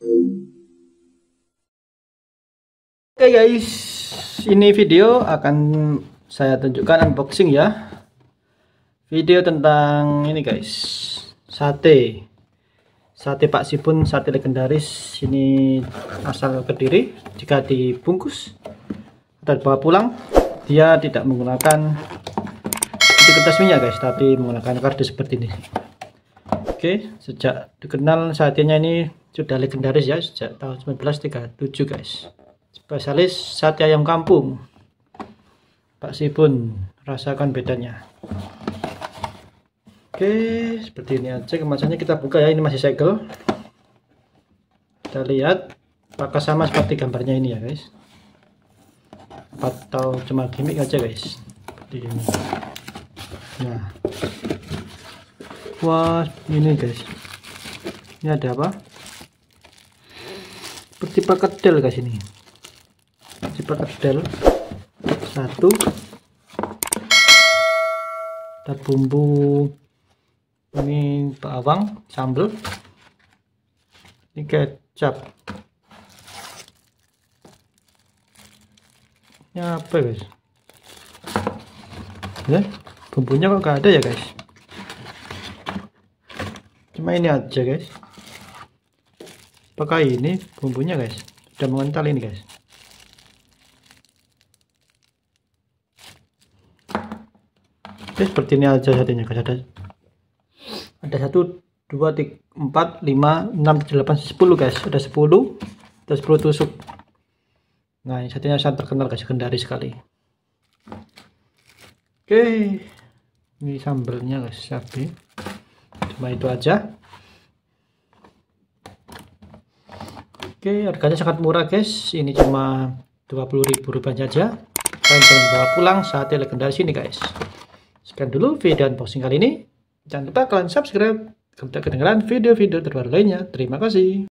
Oke okay guys, ini video akan saya tunjukkan unboxing ya. Video tentang ini guys, sate. Sate Pak Sipun, sate legendaris. Ini asal Kediri. Jika dibungkus atau dibawa pulang, dia tidak menggunakan kertas minyak guys, tapi menggunakan kardus seperti ini. Oke, sejak dikenal saatnya ini sudah legendaris ya sejak tahun 1937 guys. Spesialis sate ayam kampung. Pak Sipun rasakan bedanya. Oke, seperti ini aja kemasannya kita buka ya. Ini masih segel. Kita lihat apakah sama seperti gambarnya ini ya guys. Atau cuma gimmick aja guys. Seperti ini. Nah, wah ini guys ini ada apa seperti perkedel guys ini seperti perkedel satu ada bumbu ini bawang sambal ini kecap ini apa guys ya bumbunya kok gak ada ya guys cuma ini aja guys pakai ini bumbunya guys udah mengental ini guys Oke, seperti ini aja satunya guys ada ada satu dua tiga empat lima enam tujuh delapan sepuluh guys ada sepuluh ada sepuluh tusuk nah ini satunya sangat terkenal guys kendari sekali oke ini sambelnya guys siapin cuma nah, itu aja oke harganya sangat murah guys ini cuma 20.000 rupiah saja kalian jangan bawa pulang saat legendaris ini guys sekian dulu video unboxing kali ini jangan lupa kalian subscribe untuk kedengaran video-video terbaru lainnya terima kasih